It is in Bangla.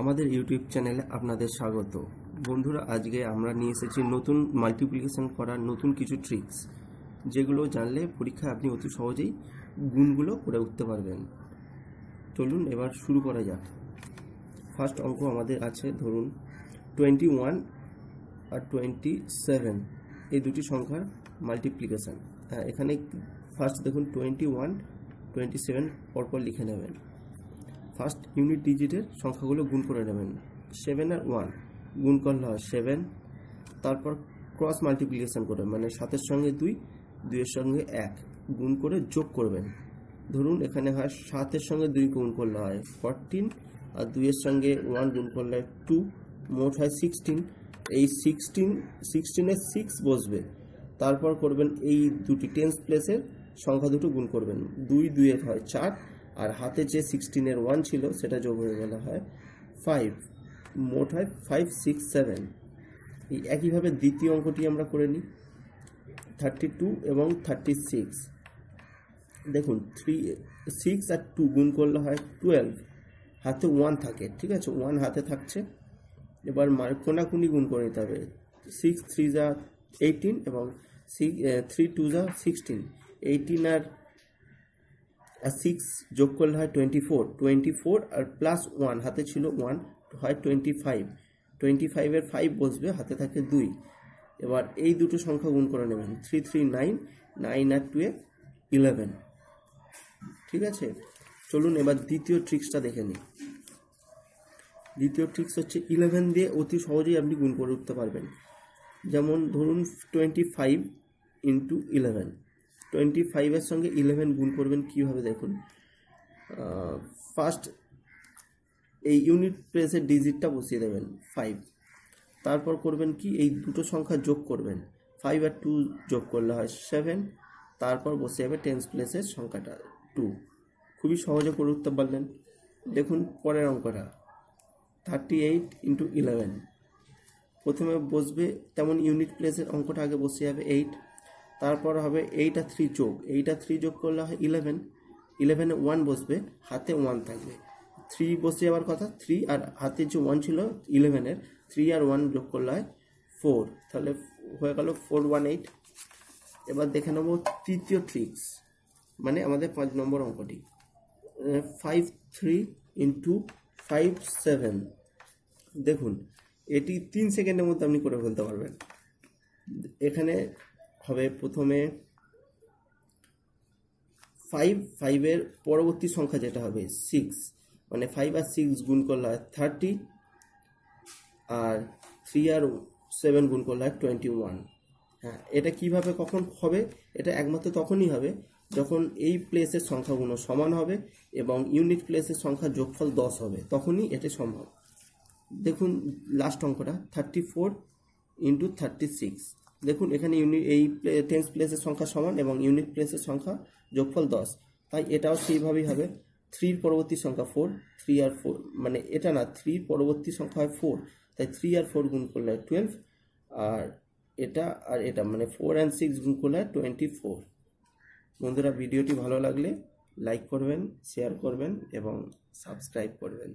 আমাদের ইউটিউব চ্যানেলে আপনাদের স্বাগত বন্ধুরা আজকে আমরা নিয়ে এসেছি নতুন মাল্টিপ্লিকেশন করার নতুন কিছু ট্রিক্স যেগুলো জানলে পরীক্ষায় আপনি অতি সহজেই গুণগুলো করে উঠতে পারবেন চলুন এবার শুরু করা যাক ফার্স্ট অঙ্ক আমাদের আছে ধরুন টোয়েন্টি ওয়ান আর টোয়েন্টি সেভেন এই দুটি সংখ্যার মাল্টিপ্লিকেশান হ্যাঁ, এখানে ফার্স্ট দেখুন টোয়েন্টি ওয়ান টোয়েন্টি সেভেন পরপর লিখে নেবেন ফার্স্ট ইউনিট ডিজিটের সংখ্যাগুলো গুণ করে নেবেন সেভেন আর ওয়ান গুণ করলে হয় সেভেন তারপর ক্রস মাল্টিপ্লিকেশান করে মানে সাতের সঙ্গে দুই দুইয়ের সঙ্গে এক গুণ করে যোগ করবেন ধরুন এখানে হয় সাতের সঙ্গে দুই গুণ করলে হয় ফরটিন আর দুইয়ের সঙ্গে ওয়ান গুণ করলে হয় টু মোট হয় সিক্সটিন এই সিক্সটিন সিক্সটিনে সিক্স বসবে তারপর করবেন এই দুটি টেন্স প্লেসের সংখ্যা দুটো গুণ করবেন দুই দুইয়ের হয় চার আর হাতে যে সিক্সটিনের ওয়ান ছিল সেটা যোগ হয়ে গেল হয় ফাইভ মোট হয় ফাইভ সিক্স সেভেন এই একইভাবে দ্বিতীয় অঙ্কটি আমরা করে নিই থার্টি টু এবং থার্টি সিক্স দেখুন থ্রি সিক্স আর টু গুণ করলে হয় টুয়েলভ হাতে ওয়ান থাকে ঠিক আছে ওয়ান হাতে থাকছে এবার মার কোনাকুনি গুণ করে নিতে হবে সিক্স থ্রি যা এইটিন এবং সিক্স থ্রি টু যা সিক্সটিন এইটিন আর আর সিক্স যোগ করলে হয় টোয়েন্টি ফোর টোয়েন্টি ফোর আর প্লাস ওয়ান হাতে ছিল ওয়ান হয় টোয়েন্টি ফাইভ টোয়েন্টি ফাইভের ফাইভ বসবে হাতে থাকে দুই এবার এই দুটো সংখ্যা গুণ করে নেবেন থ্রি থ্রি নাইন নাইন আর টুয়ে ইলেভেন ঠিক আছে চলুন এবার দ্বিতীয় ট্রিক্সটা দেখে নিই দ্বিতীয় ট্রিক্স হচ্ছে ইলেভেন দিয়ে অতি সহজেই আপনি গুণ করে উঠতে পারবেন যেমন ধরুন twenty five into eleven twenty ফাইভের সঙ্গে ইলেভেন গুণ করবেন কীভাবে দেখুন ফার্স্ট এই ইউনিট প্রেসের ডিজিটটা বসিয়ে দেবেন ফাইভ তারপর করবেন কি এই দুটো সংখ্যা যোগ করবেন ফাইভ আর টু যোগ করলে হয় সেভেন তারপর বসে যাবে টেন্স প্লেসের সংখ্যাটা টু খুবই সহজে করে উঠতে পারলেন দেখুন পরের অঙ্কটা থার্টি এইট ইন্টু ইলেভেন প্রথমে বসবে তেমন ইউনিট প্লেসের অঙ্কটা আগে বসে যাবে এইট তারপর হবে এইটা থ্রি যোগ এইটা থ্রি যোগ করলে হয় ইলেভেন ইলেভেনে ওয়ান বসবে হাতে ওয়ান থাকবে থ্রি বসে যাওয়ার কথা থ্রি আর হাতে যে ওয়ান ছিল ইলেভেনের থ্রি আর ওয়ান যোগ করলে হয় ফোর তাহলে হয়ে গেল ফোর ওয়ান এইট এবার দেখে নেবো তৃতীয় ট্রিক্স মানে আমাদের পাঁচ নম্বর অঙ্কটি five three into five seven দেখুন এটি তিন সেকেন্ডের মধ্যে আপনি করে ফেলতে পারবেন এখানে হবে প্রথমে ফাইভ ফাইভের পরবর্তী সংখ্যা যেটা হবে সিক্স মানে ফাইভ আর সিক্স গুণ করলে থার্টি আর থ্রি আর সেভেন গুণ করলে হয় টোয়েন্টি ওয়ান হ্যাঁ এটা কিভাবে কখন হবে এটা একমাত্র তখনই হবে যখন এই প্লেসের সংখ্যাগুলো সমান হবে এবং ইউনিট প্লেসের সংখ্যা যোগফল দশ হবে তখনই এটা সম্ভব দেখুন লাস্ট অঙ্কটা thirty four into thirty six দেখুন এখানে ইউনিট এই টেন্স প্লেসের সংখ্যা সমান এবং ইউনিট প্লেসের সংখ্যা যোগফল দশ তাই এটাও সেইভাবেই হবে থ্রির পরবর্তী সংখ্যা ফোর থ্রি আর ফোর মানে এটা না থ্রির পরবর্তী সংখ্যা হয় ফোর তাই থ্রি আর ফোর গুণ করলে হয় টুয়েলভ আর এটা আর এটা মানে ফোর অ্যান্ড সিক্স গুণ করলে হয় টোয়েন্টি ফোর বন্ধুরা ভিডিওটি ভালো লাগলে লাইক করবেন শেয়ার করবেন এবং সাবস্ক্রাইব করবেন